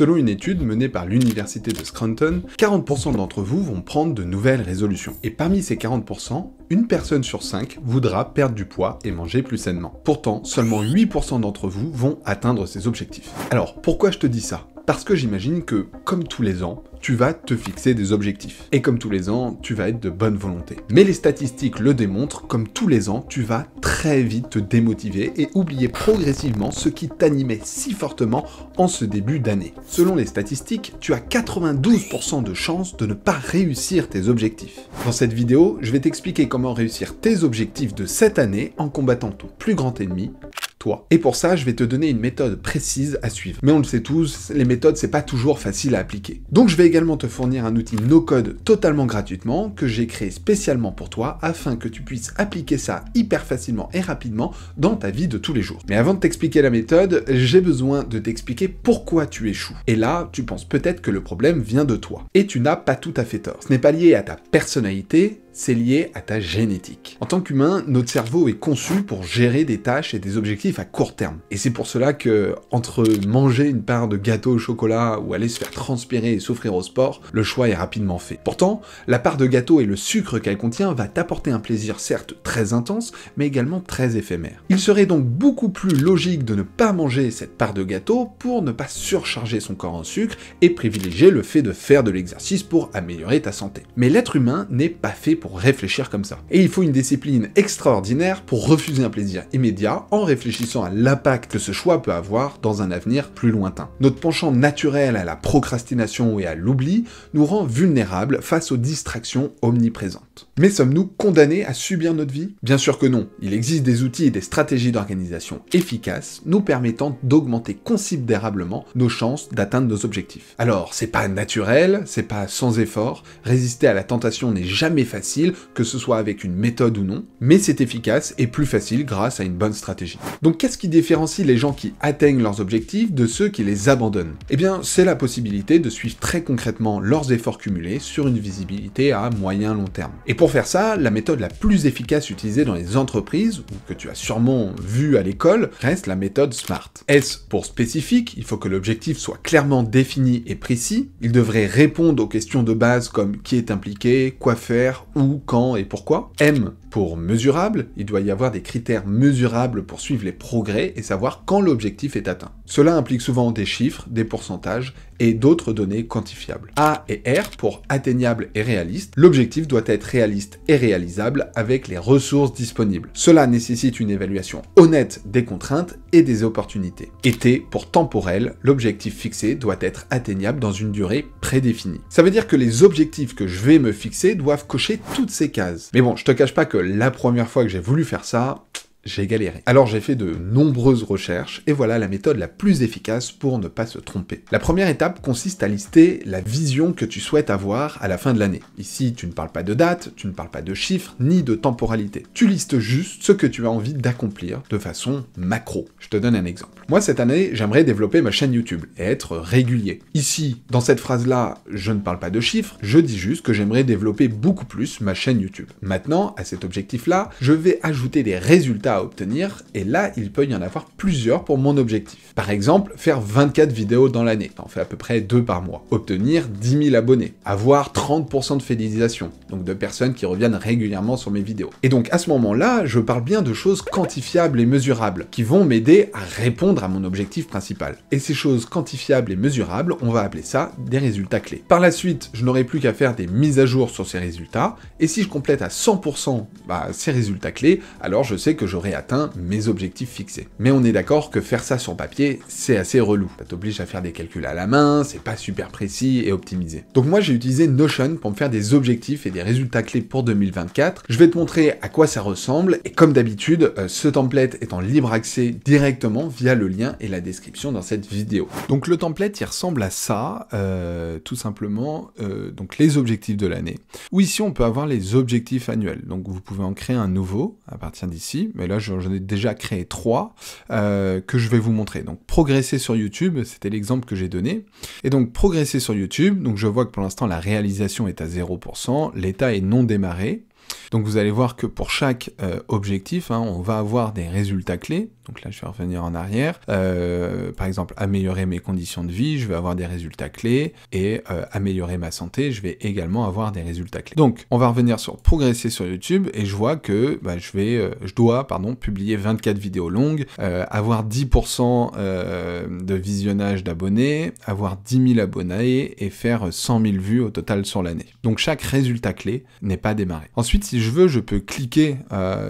Selon une étude menée par l'université de Scranton, 40% d'entre vous vont prendre de nouvelles résolutions. Et parmi ces 40%, une personne sur 5 voudra perdre du poids et manger plus sainement. Pourtant, seulement 8% d'entre vous vont atteindre ces objectifs. Alors, pourquoi je te dis ça Parce que j'imagine que, comme tous les ans, tu vas te fixer des objectifs. Et comme tous les ans, tu vas être de bonne volonté. Mais les statistiques le démontrent, comme tous les ans, tu vas très vite te démotiver et oublier progressivement ce qui t'animait si fortement en ce début d'année. Selon les statistiques, tu as 92% de chances de ne pas réussir tes objectifs. Dans cette vidéo, je vais t'expliquer comment réussir tes objectifs de cette année en combattant ton plus grand ennemi, toi. Et pour ça, je vais te donner une méthode précise à suivre. Mais on le sait tous, les méthodes, c'est pas toujours facile à appliquer. Donc je vais également te fournir un outil no-code totalement gratuitement que j'ai créé spécialement pour toi afin que tu puisses appliquer ça hyper facilement et rapidement dans ta vie de tous les jours. Mais avant de t'expliquer la méthode, j'ai besoin de t'expliquer pourquoi tu échoues. Et là, tu penses peut-être que le problème vient de toi. Et tu n'as pas tout à fait tort. Ce n'est pas lié à ta personnalité, c'est lié à ta génétique. En tant qu'humain, notre cerveau est conçu pour gérer des tâches et des objectifs à court terme. Et c'est pour cela que, entre manger une part de gâteau au chocolat ou aller se faire transpirer et souffrir au sport, le choix est rapidement fait. Pourtant, la part de gâteau et le sucre qu'elle contient va t'apporter un plaisir certes très intense, mais également très éphémère. Il serait donc beaucoup plus logique de ne pas manger cette part de gâteau pour ne pas surcharger son corps en sucre et privilégier le fait de faire de l'exercice pour améliorer ta santé. Mais l'être humain n'est pas fait pour réfléchir comme ça. Et il faut une discipline extraordinaire pour refuser un plaisir immédiat en réfléchissant à l'impact que ce choix peut avoir dans un avenir plus lointain. Notre penchant naturel à la procrastination et à l'oubli nous rend vulnérables face aux distractions omniprésentes. Mais sommes-nous condamnés à subir notre vie Bien sûr que non. Il existe des outils et des stratégies d'organisation efficaces nous permettant d'augmenter considérablement nos chances d'atteindre nos objectifs. Alors, c'est pas naturel, c'est pas sans effort, résister à la tentation n'est jamais facile que ce soit avec une méthode ou non, mais c'est efficace et plus facile grâce à une bonne stratégie. Donc qu'est-ce qui différencie les gens qui atteignent leurs objectifs de ceux qui les abandonnent Eh bien, c'est la possibilité de suivre très concrètement leurs efforts cumulés sur une visibilité à moyen long terme. Et pour faire ça, la méthode la plus efficace utilisée dans les entreprises, ou que tu as sûrement vu à l'école, reste la méthode SMART. S pour spécifique, il faut que l'objectif soit clairement défini et précis, il devrait répondre aux questions de base comme qui est impliqué, quoi faire, où, quand et pourquoi. M pour mesurable, il doit y avoir des critères mesurables pour suivre les progrès et savoir quand l'objectif est atteint. Cela implique souvent des chiffres, des pourcentages et d'autres données quantifiables. A et R pour atteignable et réaliste. L'objectif doit être réaliste et réalisable avec les ressources disponibles. Cela nécessite une évaluation honnête des contraintes et des opportunités. Et T pour temporel, l'objectif fixé doit être atteignable dans une durée prédéfinie. Ça veut dire que les objectifs que je vais me fixer doivent cocher toutes ces cases. Mais bon, je te cache pas que la première fois que j'ai voulu faire ça, j'ai galéré. Alors j'ai fait de nombreuses recherches et voilà la méthode la plus efficace pour ne pas se tromper. La première étape consiste à lister la vision que tu souhaites avoir à la fin de l'année. Ici, tu ne parles pas de date, tu ne parles pas de chiffres ni de temporalité. Tu listes juste ce que tu as envie d'accomplir de façon macro. Je te donne un exemple. Moi cette année, j'aimerais développer ma chaîne YouTube et être régulier. Ici, dans cette phrase-là, je ne parle pas de chiffres, je dis juste que j'aimerais développer beaucoup plus ma chaîne YouTube. Maintenant, à cet objectif-là, je vais ajouter des résultats à obtenir, et là, il peut y en avoir plusieurs pour mon objectif. Par exemple, faire 24 vidéos dans l'année, en fait à peu près 2 par mois, obtenir 10 000 abonnés, avoir 30% de fidélisation, donc de personnes qui reviennent régulièrement sur mes vidéos. Et donc à ce moment-là, je parle bien de choses quantifiables et mesurables, qui vont m'aider à répondre à mon objectif principal. Et ces choses quantifiables et mesurables, on va appeler ça des résultats clés. Par la suite, je n'aurai plus qu'à faire des mises à jour sur ces résultats, et si je complète à 100% bah, ces résultats clés, alors je sais que je atteint mes objectifs fixés. Mais on est d'accord que faire ça sur papier, c'est assez relou. Ça t'oblige à faire des calculs à la main, c'est pas super précis et optimisé. Donc moi j'ai utilisé Notion pour me faire des objectifs et des résultats clés pour 2024. Je vais te montrer à quoi ça ressemble et comme d'habitude, euh, ce template est en libre accès directement via le lien et la description dans cette vidéo. Donc le template il ressemble à ça, euh, tout simplement, euh, donc les objectifs de l'année. Ou ici on peut avoir les objectifs annuels, donc vous pouvez en créer un nouveau à partir d'ici, mais là j'en ai déjà créé trois euh, que je vais vous montrer. Donc progresser sur YouTube, c'était l'exemple que j'ai donné. Et donc progresser sur YouTube, donc je vois que pour l'instant la réalisation est à 0%, l'état est non démarré. Donc vous allez voir que pour chaque euh, objectif, hein, on va avoir des résultats clés donc là je vais revenir en arrière, euh, par exemple améliorer mes conditions de vie, je vais avoir des résultats clés, et euh, améliorer ma santé, je vais également avoir des résultats clés. Donc on va revenir sur progresser sur YouTube, et je vois que bah, je, vais, euh, je dois pardon, publier 24 vidéos longues, avoir 10% de visionnage d'abonnés, avoir 10 000 abonnés, et faire 100 000 vues au total sur l'année. Donc chaque résultat clé n'est pas démarré. Ensuite si je veux, je peux cliquer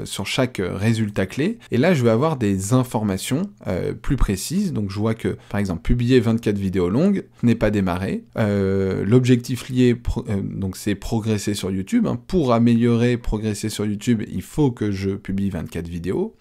sur chaque résultat clé, et là je vais avoir des informations euh, plus précises. Donc je vois que, par exemple, publier 24 vidéos longues n'est pas démarré. Euh, l'objectif lié, euh, donc c'est progresser sur YouTube. Hein. Pour améliorer, progresser sur YouTube, il faut que je publie 24 vidéos.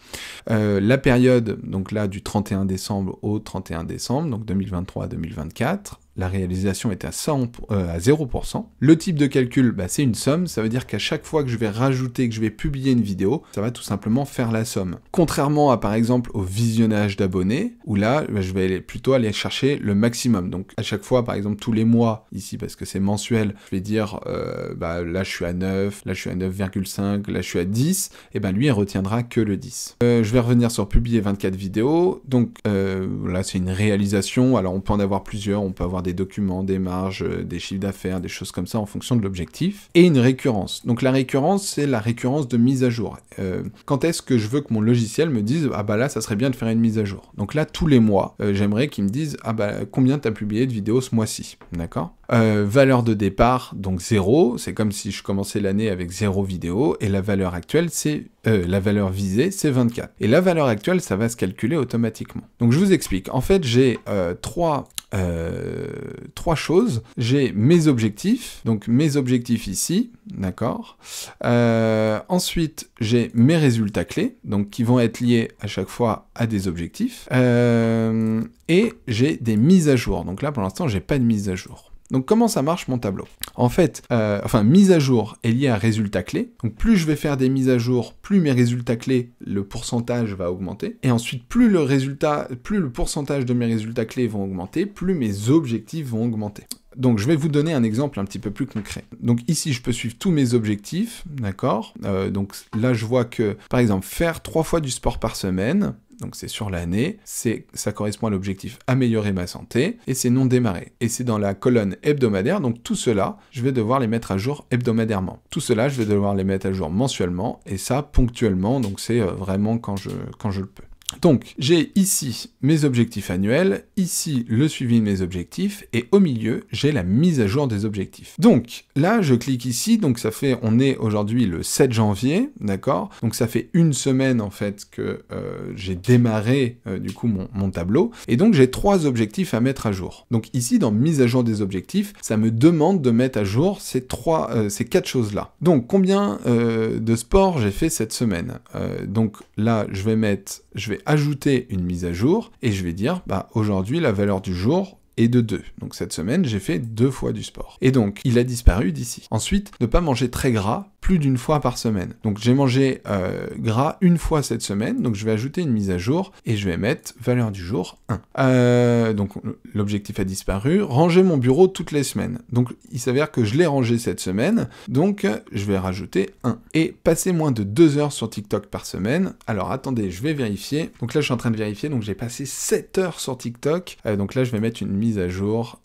la période, donc là, du 31 décembre au 31 décembre, donc 2023 à 2024 la réalisation est à, 100, euh, à 0%. Le type de calcul, bah, c'est une somme, ça veut dire qu'à chaque fois que je vais rajouter, que je vais publier une vidéo, ça va tout simplement faire la somme. Contrairement à par exemple au visionnage d'abonnés, où là, bah, je vais plutôt aller chercher le maximum. Donc à chaque fois, par exemple tous les mois, ici parce que c'est mensuel, je vais dire euh, bah, là je suis à 9, là je suis à 9,5, là je suis à 10, et ben lui il retiendra que le 10. Euh, je vais revenir sur publier 24 vidéos, donc là c'est une réalisation, alors on peut en avoir plusieurs, on peut avoir des des documents, des marges, euh, des chiffres d'affaires, des choses comme ça en fonction de l'objectif, et une récurrence. Donc la récurrence, c'est la récurrence de mise à jour. Euh, quand est-ce que je veux que mon logiciel me dise ah bah là ça serait bien de faire une mise à jour. Donc là tous les mois, euh, j'aimerais qu'il me dise ah bah combien t'as publié de vidéos ce mois-ci, d'accord valeur de départ, donc 0, c'est comme si je commençais l'année avec 0 vidéo, et la valeur actuelle, c'est la valeur visée, c'est 24. Et la valeur actuelle, ça va se calculer automatiquement. Donc je vous explique. En fait, j'ai euh, trois euh, trois choses. J'ai mes objectifs, donc mes objectifs ici, d'accord euh, Ensuite, j'ai mes résultats clés, donc qui vont être liés à chaque fois à des objectifs. Euh, et j'ai des mises à jour. Donc là, pour l'instant, j'ai pas de mise à jour. Donc comment ça marche mon tableau En fait, euh, enfin mise à jour est liée à résultat clé. Donc plus je vais faire des mises à jour, plus mes résultats clés, le pourcentage va augmenter. Et ensuite, plus le résultat, plus le pourcentage de mes résultats clés vont augmenter, plus mes objectifs vont augmenter. Donc je vais vous donner un exemple un petit peu plus concret. Donc ici je peux suivre tous mes objectifs, d'accord euh, Donc là je vois que par exemple faire trois fois du sport par semaine, donc c'est sur l'année, c'est ça correspond à l'objectif améliorer ma santé, et c'est non démarré. Et c'est dans la colonne hebdomadaire, donc tout cela, je vais devoir les mettre à jour hebdomadairement. Tout cela, je vais devoir les mettre à jour mensuellement, et ça ponctuellement, donc c'est euh, vraiment quand je, quand je le peux. Donc, j'ai ici mes objectifs annuels, ici le suivi de mes objectifs, et au milieu, j'ai la mise à jour des objectifs. Donc, là, je clique ici, donc ça fait, on est aujourd'hui le 7 janvier, d'accord Donc, ça fait une semaine, en fait, que euh, j'ai démarré, euh, du coup, mon, tableau, et donc j'ai trois objectifs à mettre à jour. Donc, ici, dans mise à jour des objectifs, ça me demande de mettre à jour ces trois, euh, ces quatre choses-là. Donc, combien de sport j'ai fait cette semaine Donc, là, je vais mettre, je vais ajouter une mise à jour et je vais dire, bah, aujourd'hui, la valeur du jour, est de 2. Donc cette semaine, j'ai fait deux fois du sport. Et donc, il a disparu d'ici. Ensuite, ne pas manger très gras plus d'une fois par semaine. Donc j'ai mangé euh, gras une fois cette semaine, donc je vais ajouter une mise à jour et je vais mettre valeur du jour 1. Euh, donc l'objectif a disparu. Ranger mon bureau toutes les semaines. Donc il s'avère que je l'ai rangé cette semaine, donc je vais rajouter 1. Et passer moins de 2 heures sur TikTok par semaine. Alors attendez, je vais vérifier. Donc là je suis en train de vérifier, donc j'ai passé 7 heures sur TikTok. Euh, donc là je vais mettre une mise à jour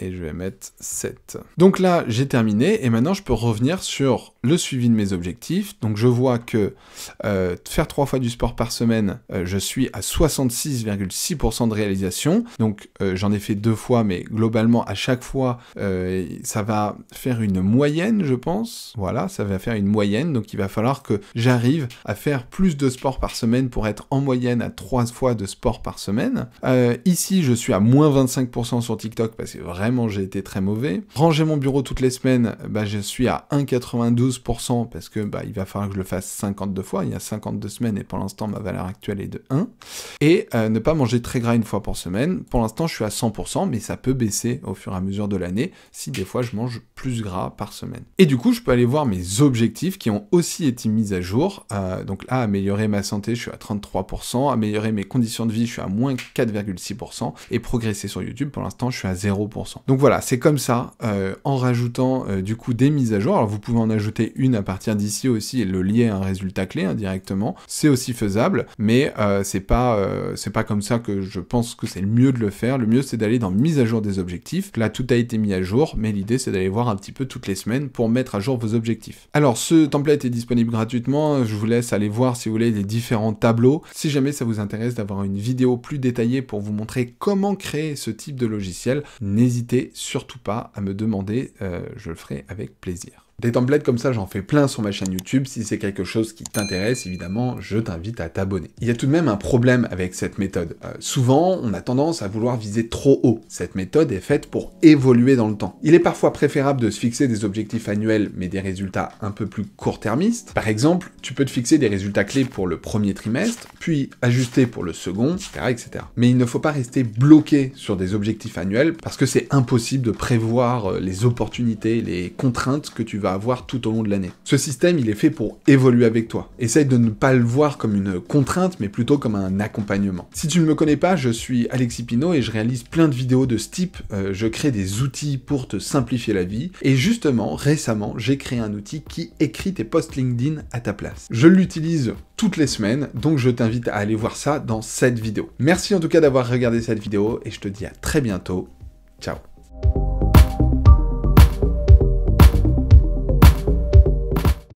et je vais mettre 7. Donc là j'ai terminé et maintenant je peux revenir sur le suivi de mes objectifs. Donc je vois que euh, faire trois fois du sport par semaine, euh, je suis à 66,6% de réalisation. Donc euh, j'en ai fait deux fois, mais globalement à chaque fois, ça va faire une moyenne, je pense. Voilà, ça va faire une moyenne. Donc il va falloir que j'arrive à faire plus de sport par semaine pour être en moyenne à trois fois de sport par semaine. ici, je suis à moins 25% sur TikTok parce que vraiment j'ai été très mauvais. Ranger mon bureau toutes les semaines, bah, je suis à 1,92% parce que bah, il va falloir que je le fasse 52 fois, il y a 52 semaines et pour l'instant ma valeur actuelle est de 1. Et euh, ne pas manger très gras une fois par semaine, pour l'instant je suis à 100% mais ça peut baisser au fur et à mesure de l'année si des fois je mange plus gras par semaine. Et du coup je peux aller voir mes objectifs qui ont aussi été mis à jour. Euh, donc là améliorer ma santé je suis à 33%, améliorer mes conditions de vie je suis à moins 4,6% et progresser sur YouTube pour l'instant je suis à 0%. Donc voilà c'est comme ça euh, en rajoutant du coup des mises à jour. Alors vous pouvez en ajouter une à partir d'ici aussi et le lier à un résultat clé indirectement, hein, c'est aussi faisable, mais euh, euh, c'est pas comme ça que je pense que c'est le mieux de le faire. Le mieux c'est d'aller dans mise à jour des objectifs. Là tout a été mis à jour, mais l'idée c'est d'aller voir un petit peu toutes les semaines pour mettre à jour vos objectifs. Alors ce template est disponible gratuitement, je vous laisse aller voir si vous voulez les différents tableaux. Si jamais ça vous intéresse d'avoir une vidéo plus détaillée pour vous montrer comment créer ce type de logiciel, n'hésitez surtout pas à me demander, euh, je le ferai avec plaisir. Des templates comme ça, j'en fais plein sur ma chaîne YouTube. Si c'est quelque chose qui t'intéresse, évidemment, je t'invite à t'abonner. Il y a tout de même un problème avec cette méthode. Euh, souvent, on a tendance à vouloir viser trop haut. Cette méthode est faite pour évoluer dans le temps. Il est parfois préférable de se fixer des objectifs annuels, mais des résultats un peu plus court-termistes. Par exemple, tu peux te fixer des résultats clés pour le premier trimestre, puis ajuster pour le second, etc. Mais il ne faut pas rester bloqué sur des objectifs annuels parce que c'est impossible de prévoir euh, les opportunités, les contraintes que tu vas avoir tout au long de l'année. Ce système, il est fait pour évoluer avec toi. Essaye de ne pas le voir comme une contrainte, mais plutôt comme un accompagnement. Si tu ne me connais pas, je suis Alexis Pinault et je réalise plein de vidéos de ce type. Euh, je crée des outils pour te simplifier la vie. Et justement, récemment, j'ai créé un outil qui écrit tes posts LinkedIn à ta place. Je l'utilise toutes les semaines, donc je t'invite à aller voir ça dans cette vidéo. Merci en tout cas d'avoir regardé cette vidéo et je te dis à très bientôt. Ciao